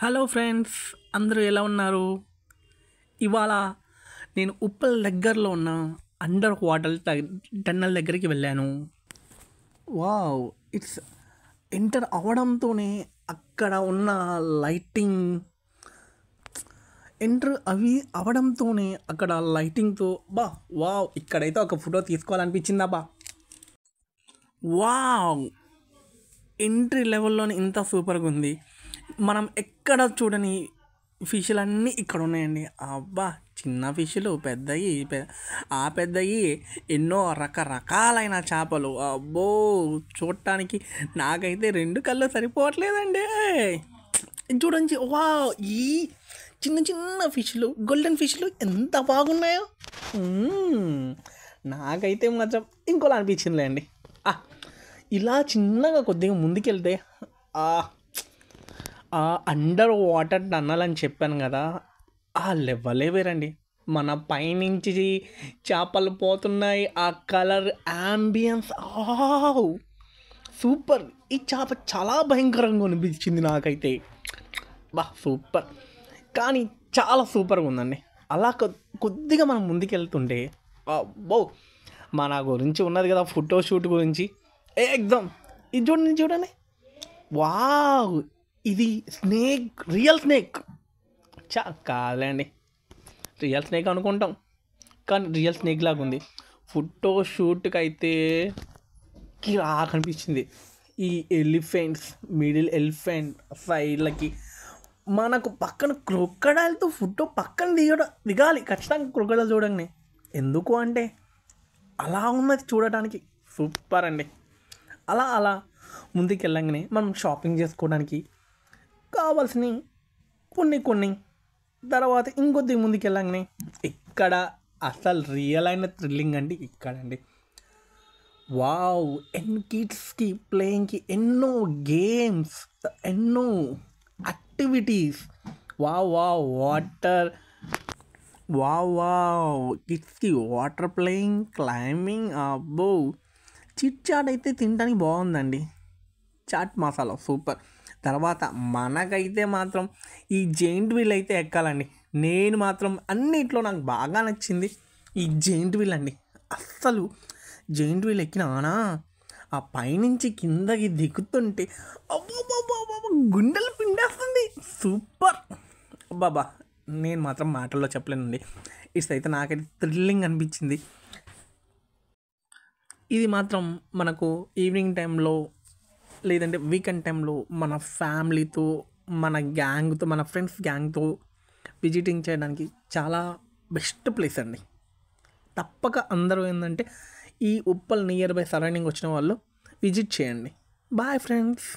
hello friends అందరూ ఎలా ఉన్నారు ఇవాళ నేను ఉప్పల్ దగ్గరలో ఉన్న అండర్ వాటర్ టన్నల్ దగ్గరికి వెళ్ళాను వావ్ ఇట్స్ ఎంటర్ అవడంతోనే అక్కడ ఉన్న లైటింగ్ ఎంటర్ అవి అవడంతోనే అక్కడ లైటింగ్తో బా వావ్ ఇక్కడైతే ఒక ఫోటో తీసుకోవాలనిపించిందా బా వావ్ ఎంట్రీ లెవెల్లోనే ఇంత సూపర్గా ఉంది మనం ఎక్కడ చూడని ఫిష్లు అన్నీ ఇక్కడ ఉన్నాయండి అబ్బా చిన్న ఫిష్లు పెద్దవి ఆ పెద్దవి ఎన్నో రకరకాలైన చేపలు అబ్బో చూడటానికి నాకైతే రెండు కళ్ళు సరిపోవట్లేదండి చూడండి వా ఈ చిన్న చిన్న ఫిష్లు గోల్డెన్ ఫిష్లు ఎంత బాగున్నాయో నాకైతే మాత్రం ఇంకోలా అనిపించిందిలే అండి ఇలా చిన్నగా కొద్దిగా ముందుకెళ్తే ఆ అండర్ వాటర్ టన్నల్ అని చెప్పాను కదా ఆ లెవలే వేరండి మన పైనుంచి చేపలు పోతున్నాయి ఆ కలర్ యాంబియన్స్ సూపర్ ఈ చేప చాలా భయంకరంగా అనిపించింది నాకైతే బా సూపర్ కానీ చాలా సూపర్గా ఉందండి అలా కొద్దిగా మనం ముందుకెళ్తుంటే బో మన గురించి ఉన్నది కదా ఫోటోషూట్ గురించి ఏ ఎగ్జామ్ ఇది చూడండి చూడండి వావ్ ఇది స్నేక్ రియల్ స్నేక్ చా కాదులేండి రియల్ స్నేక్ అనుకుంటాం కానీ రియల్ స్నేక్ లాగా ఉంది ఫోటో షూట్కి అయితే కిరా కనిపించింది ఈ ఎలిఫెంట్స్ మిడిల్ ఎలిఫెంట్ సైడ్లకి మనకు పక్కన క్రొక్కడాలతో ఫోటో పక్కన దిగడం దిగాలి ఖచ్చితంగా క్రొక్కడాలు చూడండి ఎందుకు అంటే అలా ఉన్నది చూడటానికి సూపర్ అండి అలా అలా ముందుకు వెళ్ళంగానే మనం షాపింగ్ చేసుకోవడానికి కావాల్సినవి కొన్ని కొన్ని తర్వాత ఇంకొద్ది ముందుకెళ్ళంగానే ఇక్కడ అసలు రియల్ అయిన థ్రిల్లింగ్ అండి ఇక్కడండి వావ్ ఎన్ కిడ్స్కి ప్లేయింగ్కి ఎన్నో గేమ్స్ ఎన్నో activities wow wow water wow wow కిడ్స్కి వాటర్ ప్లేయింగ్ క్లైంబింగ్ అబ్బో చిట్ చాట్ అయితే తినడానికి బాగుందండి చాట్ మసాలా సూపర్ తర్వాత మనకైతే మాత్రం ఈ జెయింట్ వీల్ అయితే ఎక్కాలండి నేను మాత్రం అన్నిట్లో నాకు బాగా నచ్చింది ఈ జెయింట్ వీల్ అండి అస్సలు జెయింట్ వీల్ ఎక్కినానా ఆ పైనుంచి కిందకి దిగుతుంటే గుండెలు పిండేస్తుంది సూపర్ బాబా నేను మాత్రం మాటల్లో చెప్పలేనండి ఇస్ అయితే నాకైతే థ్రిల్లింగ్ అనిపించింది ఇది మాత్రం మనకు ఈవినింగ్ టైంలో లేదంటే వీకెండ్ టైంలో మన ఫ్యామిలీతో మన గ్యాంగ్తో మన ఫ్రెండ్స్ గ్యాంగ్తో విజిటింగ్ చేయడానికి చాలా బెస్ట్ ప్లేస్ అండి తప్పక అందరూ ఏంటంటే ఈ ఉప్పల్ నియర్ బై సరౌండింగ్ వచ్చిన వాళ్ళు విజిట్ చేయండి బాయ్ ఫ్రెండ్స్